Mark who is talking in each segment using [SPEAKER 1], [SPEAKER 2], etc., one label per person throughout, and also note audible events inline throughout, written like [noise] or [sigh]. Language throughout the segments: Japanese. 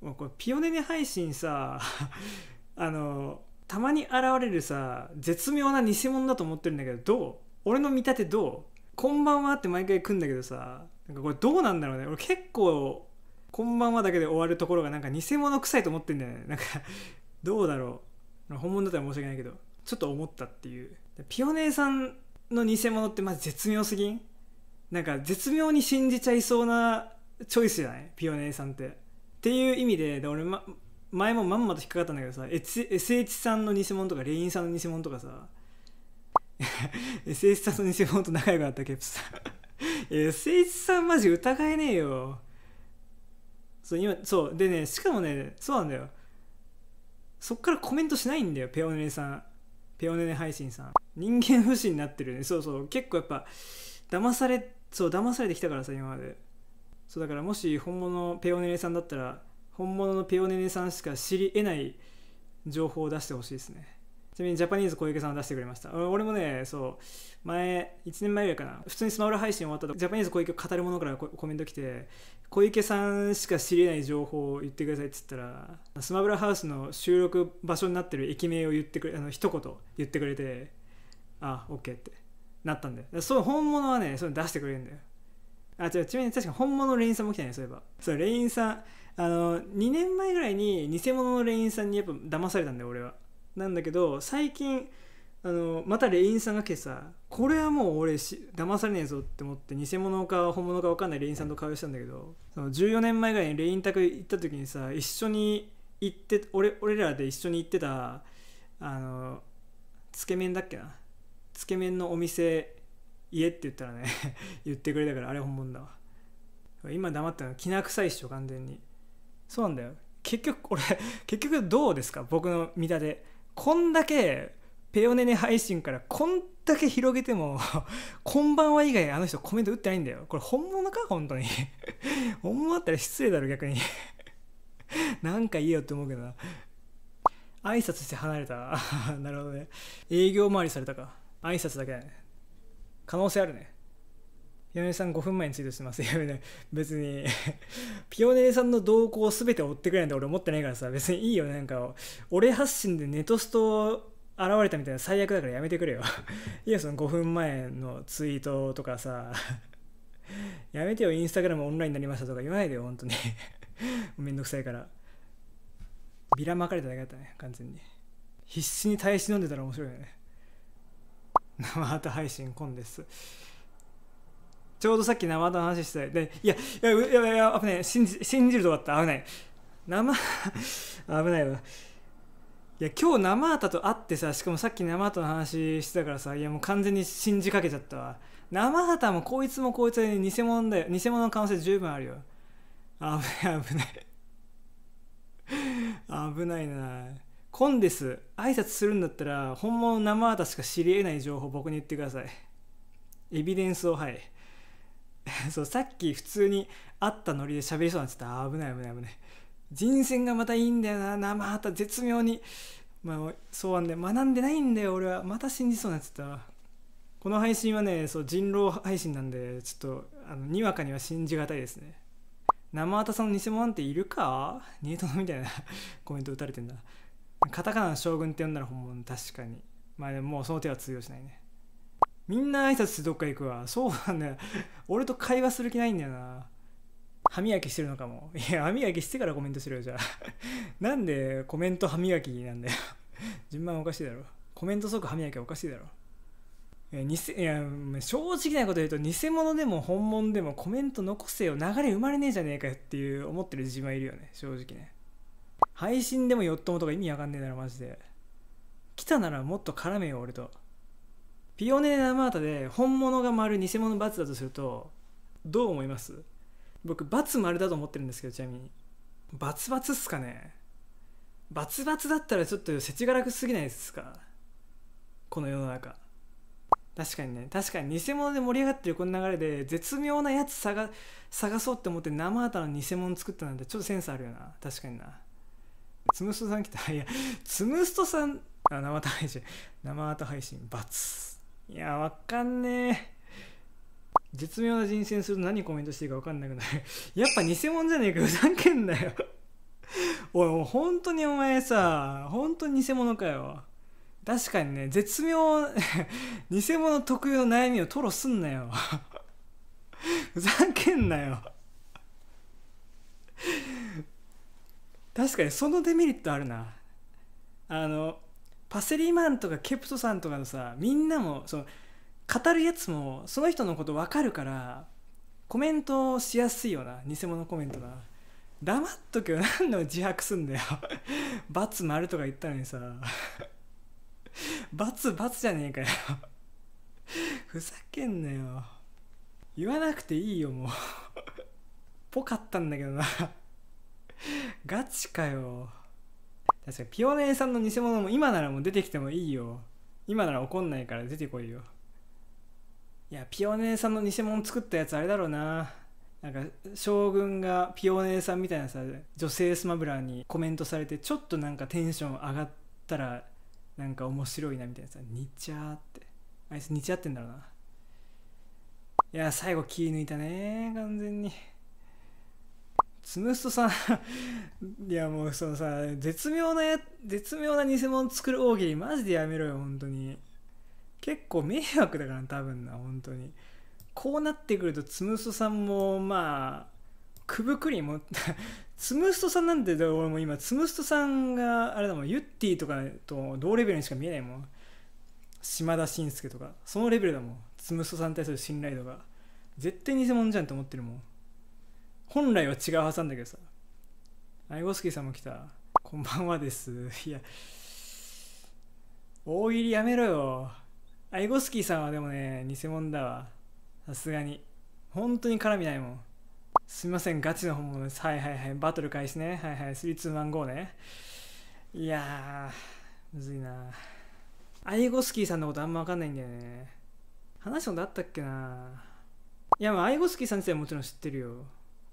[SPEAKER 1] もうこれピオネネ配信さ [laughs] あのたまに現れるさ絶妙な偽物だと思ってるんだけどどう俺の見立てどうこんばんはって毎回来んだけどさなんかこれどうなんだろうね俺結構こんばんはだけで終わるところがなんか偽物臭いと思ってんだよねなんかどうだろう本物だったら申し訳ないけどちょっと思ったっていうピオネーさんの偽物ってまず絶妙すぎんなんか絶妙に信じちゃいそうなチョイスじゃないピオネーさんってっていう意味でで俺、ま、前もまんまと引っかかったんだけどさ SH さんの偽物とかレインさんの偽物とかさ SH [laughs] さんの偽物と仲良くなったケプさん SH [laughs] さんマジ疑えねえよそう今そうでねしかもねそうなんだよそっからコメントしないんだよペオネネさんペオネネ配信さん人間不信になってるねそうそう結構やっぱ騙されそう騙されてきたからさ今までそうだからもし本物のペオネネさんだったら本物のペオネネさんしか知り得ない情報を出してほしいですねちなみにジャパニーズ小池さんは出してくれました俺もねそう前1年前ぐらいかな普通にスマブラ配信終わったとジャパニーズ小池を語る者からコメント来て小池さんしか知り得ない情報を言ってくださいっつったらスマブラハウスの収録場所になってる駅名を言ってくれあの一言言ってくれてあ OK ってなったんでそう本物はねそう出してくれるんだよあ違うちなみに確か本物のレインさんも来たねそういえばそうレインさんあの2年前ぐらいに偽物のレインさんにやっぱ騙されたんだよ俺はなんだけど最近あのまたレインさんが今朝これはもう俺し騙されねえぞって思って偽物か本物か分かんないレインさんと会話したんだけどその14年前ぐらいにレイン宅行った時にさ一緒に行って俺俺らで一緒に行ってたあのつけ麺だっけなつけ麺のお店言えって言ったらね [laughs] 言ってくれたからあれ本物だわ今黙ったのきな臭いっしょ完全にそうなんだよ結局俺結局どうですか僕の見立てこんだけペヨネネ配信からこんだけ広げてもこんばんは以外あの人コメント打ってないんだよこれ本物か本当に [laughs] 本物だったら失礼だろ逆に [laughs] なんか言えよって思うけどな挨拶して離れたなるほどね営業回りされたか挨拶だけだね可能性あるね。ピオネさん5分前にツイートしてます。い [laughs] や、ね、別に [laughs] ピオネさんの動向を全て追ってくれなんて俺思ってないからさ、別にいいよ、なんか、俺発信でネトスト現れたみたいな最悪だからやめてくれよ。[laughs] いいよ、その5分前のツイートとかさ、やめてよ、インスタグラムオンラインになりましたとか言わないでよ、本当にめんどくさいから。ビラ巻かれただけだったね、完全に。必死に耐え忍んでたら面白いよね。生アート配信今ですちょうどさっき生アートの話してたでいやいやいや危ない信じ信じるとこだった危ない生 [laughs] 危ないわいや今日生アータと会ってさしかもさっき生アータの話してたからさいやもう完全に信じかけちゃったわ生アータもこいつもこいつで偽物だよ偽物の可能性十分あるよ危ない危ない危ないな本です。挨拶するんだったら、本物生畑しか知り得ない情報僕に言ってください。エビデンスを、はい。[laughs] そう、さっき普通に会ったノリで喋りそうになってた。危ない危ない危ない。人選がまたいいんだよな。生畑絶妙に。まあ、そうなんで学んでないんだよ、俺は。また信じそうなってた。この配信はね、そう、人狼配信なんで、ちょっと、あの、にわかには信じがたいですね。生畑さんの偽物なんているかニートのみたいなコメント打たれてんだ。カタカナの将軍って呼んだら本物確かにまあでももうその手は通用しないねみんな挨拶してどっか行くわそうなんだよ俺と会話する気ないんだよな歯磨きしてるのかもいや歯磨きしてからコメントしろよじゃあ [laughs] なんでコメント歯磨きなんだよ順番おかしいだろコメント即歯磨きおかしいだろえ偽いや正直なこと言うと偽物でも本物でもコメント残せよ流れ生まれねえじゃねえかよっていう思ってる自慢いるよね正直ね配信でもよっともとか意味わかんねえだろ、マジで。来たならもっと絡めよ、俺と。ピオネーナマータで本物が丸、偽物罰だとすると、どう思います僕、罰丸だと思ってるんですけど、ちなみに。罰罰っすかね罰罰だったらちょっと世知辛くすぎないですかこの世の中。確かにね確かに偽物で盛り上がってるこの流れで絶妙なやつ探探そうって思って生畑の偽物作ったなんてちょっとセンスあるよな確かになつむすとさん来た。いや、つむすとさん、あ、生後配信。生後配信、×。いや、わかんねえ。絶妙な人選すると何コメントしていいかわかんなくなる。やっぱ偽物じゃねえか、ふざけんなよ。おい、もう本当にお前さ、本当に偽物かよ。確かにね、絶妙、偽物特有の悩みを吐露すんなよ。ふざけんなよ。確かにそのデメリットあるなあのパセリマンとかケプトさんとかのさみんなもその語るやつもその人のこと分かるからコメントしやすいよな偽物コメントだ黙っとけよ何の自白すんだよツ [laughs] 丸とか言ったのにさバツ [laughs] じゃねえかよ [laughs] ふざけんなよ言わなくていいよもうぽかったんだけどなガチかよ。確かにピオネーさんの偽物も今ならもう出てきてもいいよ。今なら怒んないから出てこいよ。いや、ピオネーさんの偽物作ったやつあれだろうな。なんか将軍がピオネーさんみたいなさ女性スマブラーにコメントされてちょっとなんかテンション上がったらなんか面白いなみたいなさ「にちゃー」ってあいつにちゃってんだろうないや最後気抜いたね完全に。スムーストさんいやもうそのさ、絶妙な絶妙な偽物作る大喜利、マジでやめろよ、本当に。結構迷惑だから多分な、本当に。こうなってくると、つむすさんも、まあ、くぶくりも、つむすとさんなんて、俺も今、つむすとさんが、あれだもん、ゆってぃとかと同レベルにしか見えないもん。島田紳介とか、そのレベルだもん。つむすトさんに対する信頼度が。絶対偽物じゃんと思ってるもん。本来は違うはずなんだけどさアイゴスキーさんも来たこんばんはですいや大喜利やめろよアイゴスキーさんはでもね偽物だわさすがに本当に絡みないもんすみませんガチの本物ですはいはいはいバトル開始ねはいはい3215ねいやむずいなアイゴスキーさんのことあんまわかんないんだよね話したことあったっけないやまあアイゴスキーさん自体はもちろん知ってるよ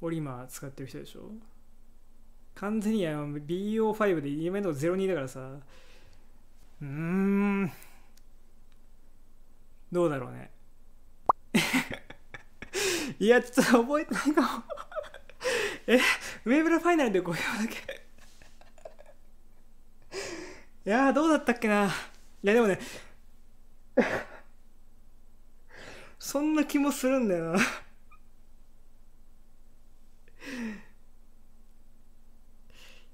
[SPEAKER 1] 俺今使ってる人でしょ完全に BO5 で夢の02だからさうーんどうだろうね [laughs] いやちょっと覚えてないかも [laughs] えウェーブルファイナルで5秒だけいやどうだったっけないやでもね [laughs] そんな気もするんだよな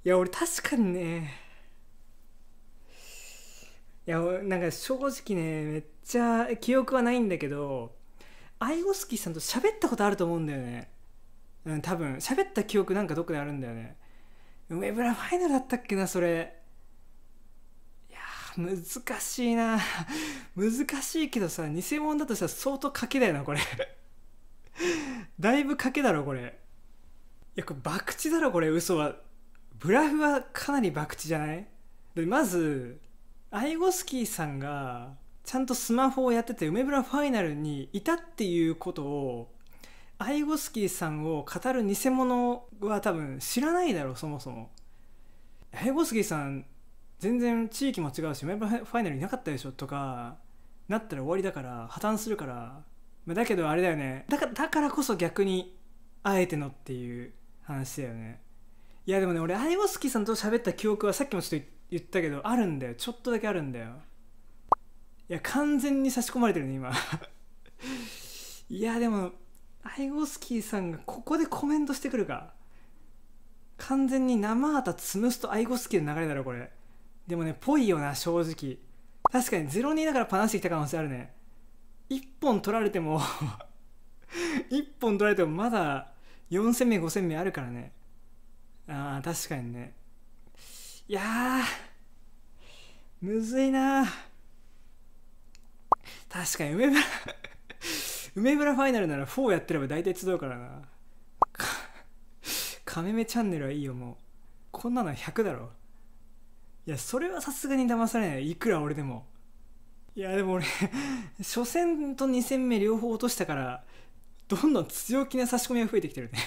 [SPEAKER 1] いや俺確かにねいやなんか正直ねめっちゃ記憶はないんだけどアイゴスキーさんと喋ったことあると思うんだよねうん多分喋った記憶なんかどっかであるんだよねブ村ファイナルだったっけなそれいや難しいな難しいけどさ偽物だとしたら相当賭けだよなこれだいぶ賭けだろこれいやこれ博打だろこれ嘘はブラフはかなり博打じゃないでまずアイゴスキーさんがちゃんとスマホをやってて梅村ファイナルにいたっていうことをアイゴスキーさんを語る偽物は多分知らないだろうそもそもアイゴスキーさん全然地域も違うし梅村ファイナルいなかったでしょとかなったら終わりだから破綻するからだけどあれだよねだかだからこそ逆にあえてのっていう話だよねいやでもね俺アイボスキーさんと喋った記憶はさっきもちょっと言ったけどあるんだよちょっとだけあるんだよいや完全に差し込まれてるね今 [laughs] いやでもアイゴスキーさんがここでコメントしてくるか完全に生旗潰すとアイゴスキーの流れだろこれでもねぽいよな正直確かに02だからパナしてきた可能性あるね1本取られても1 [laughs] 本取られてもまだ4戦目5戦目あるからねああ、確かにね。いやむずいな確かに梅村 [laughs] 梅村ファイナルなら4やってれば大体集うからな。カメメチャンネルはいいよ、もう。こんなの100だろ。いや、それはさすがに騙されない。いくら俺でも。いや、でも俺 [laughs] 初戦と2戦目両方落としたから、どんどん強気な差し込みが増えてきてるね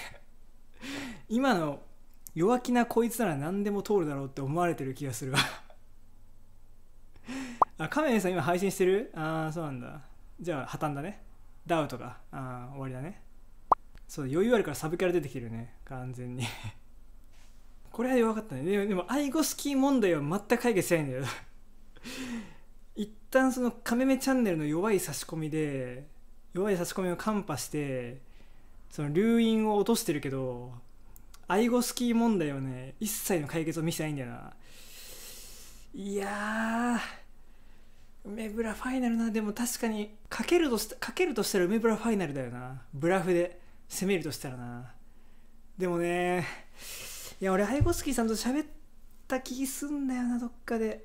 [SPEAKER 1] 今の弱気なこいつなら何でも通るだろうって思われてる気がするわ [laughs] あカメンさん今配信してるああそうなんだじゃあ破綻だねダウトがああ終わりだねそう余裕あるからサブキャラ出てきてるね完全に [laughs] これは弱かったねでもでもアイゴスキー問題は全く解決しないんだよ [laughs] 一旦そのカメメチャンネルの弱い差し込みで弱い差し込みをカンパしてその留飲を落としてるけどアイゴスキー問題はね、一切の解決を見せないんだよな。いや梅ブラファイナルな、でも確かに、かけるとかけるとしたら梅ブラファイナルだよな。ブラフで攻めるとしたらな。でもね、いや、俺、アイゴスキーさんと喋った気すんだよな、どっかで。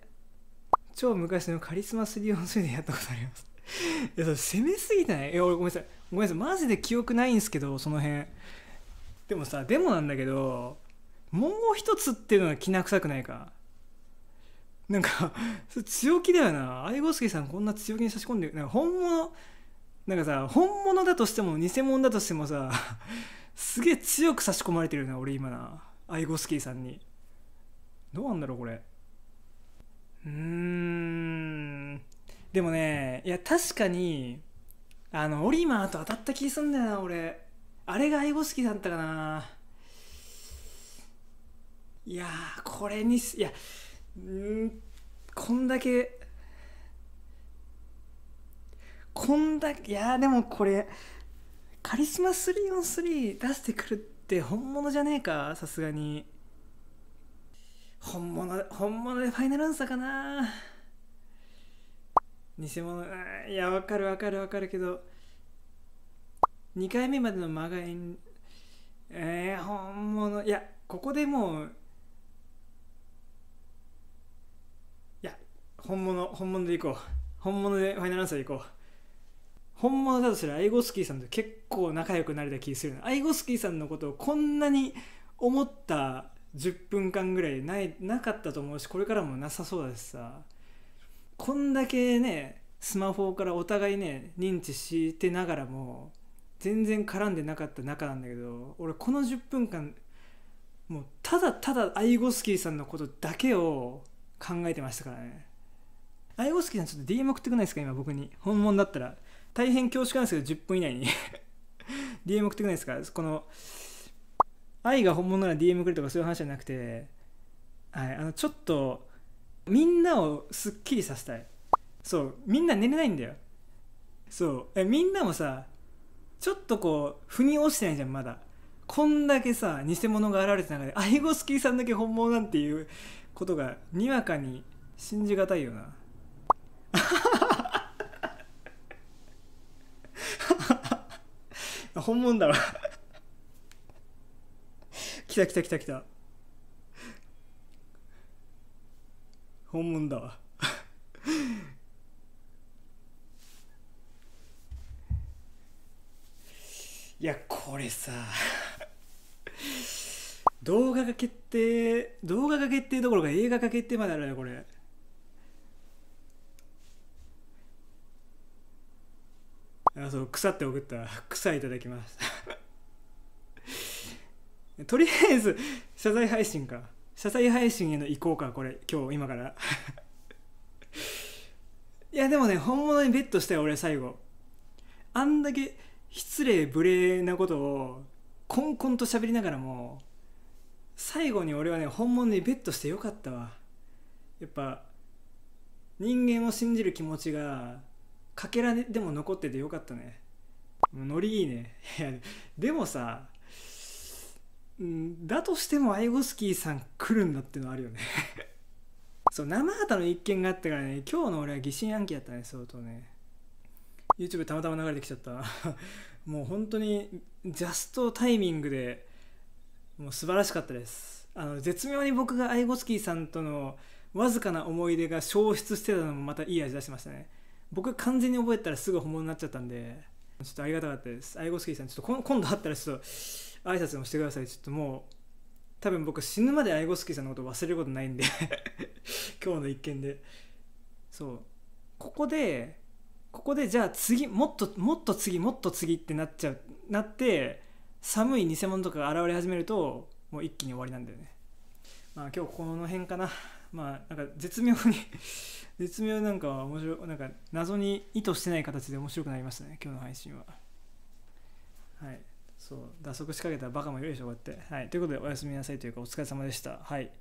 [SPEAKER 1] 超昔のカリスマ3 4 3でやったことあります。[laughs] いや、それ攻めすぎてないいや、俺ごめんなさい。ごめんなさい。マジで記憶ないんすけど、その辺。でもさでもなんだけどもう一つっていうのはきな臭くないかなんか強気だよな愛護助さんこんな強気に差し込んでる。なんか本物なんかさ本物だとしても偽物だとしてもさすげえ強く差し込まれてるな俺今な愛護助さんにどうなんだろうこれうーんでもねいや確かにあのオリマーと当たった気すんだよな俺あれが愛護好きだったかないやこれにいやんこんだけこんだけいやでもこれカリスマ343出してくるって本物じゃねえかさすがに本物本物でファイナルアンサーかな偽物いやわかるわかるわかるけど2回目までの間がえー、本物いやここでもういや本物本物でいこう本物でファイナルアンサーでいこう本物だとしたらアイゴスキーさんと結構仲良くなれた気するなアイゴスキーさんのことをこんなに思った10分間ぐらいないなかったと思うしこれからもなさそうだしさこんだけねスマホからお互いね認知してながらも全然絡んでなかった中なんだけど俺この10分間もうただただアイゴスキーさんのことだけを考えてましたからねアイゴスキーさんちょっと DM 送ってくないですか今僕に本物だったら大変恐縮なんですけど10分以内に DM 送ってくないですかこの愛が本物なら DM くれとかそういう話じゃなくて、はい、あのちょっとみんなをすっきりさせたいそうみんな寝れないんだよそうえみんなもさちょっとこう腑に落ちてないじゃんまだこんだけさ偽物が現れた中でアイゴスキーさんだけ本物なんていうことがにわかに信じがたいよな [laughs] 本物だわ来た来た来た来た本物だわいやこれさ動画が決定動画が決定どころか映画が決定まであるよこれあそう腐って送った草いただきます [laughs] とりあえず謝罪配信か謝罪配信への移行かこれ今日今から [laughs] いやでもね本物にベットしたよ俺最後あんだけ失礼無礼なことをこんこんと喋りながらも最後に俺はね本物にベットしてよかったわやっぱ人間を信じる気持ちがかけらでも残っててよかったねノリいいねいやでもさだとしてもアイゴスキーさん来るんだってのあるよね [laughs] そう生畑の一件があったからね今日の俺は疑心暗鬼だったね相当ね YouTube たまたま流れてきちゃった [laughs] もう本当にジャストタイミングでもう素晴らしかったですあの絶妙に僕がアイゴスキーさんとのわずかな思い出が消失してたのもまたいい味出しましたね僕完全に覚えたらすぐ本物になっちゃったんでちょっとありがたかったですアイゴスキーさんちょっと今度会ったらちょっと挨拶もしてくださいちょっともう多分僕死ぬまでアイゴスキーさんのこと忘れることないんで [laughs] 今日の一件でそうここでここでじゃあ次もっともっと次もっと次ってなっちゃうなって寒い偽物とかが現れ始めるともう一気に終わりなんだよねまあ今日この辺かなまあなんか絶妙に [laughs] 絶妙なんか面白いなんか謎に意図してない形で面白くなりましたね今日の配信ははいそう打足しかけたらバカもいるでしょこうやってはいということでおやすみなさいというかお疲れ様でしたはい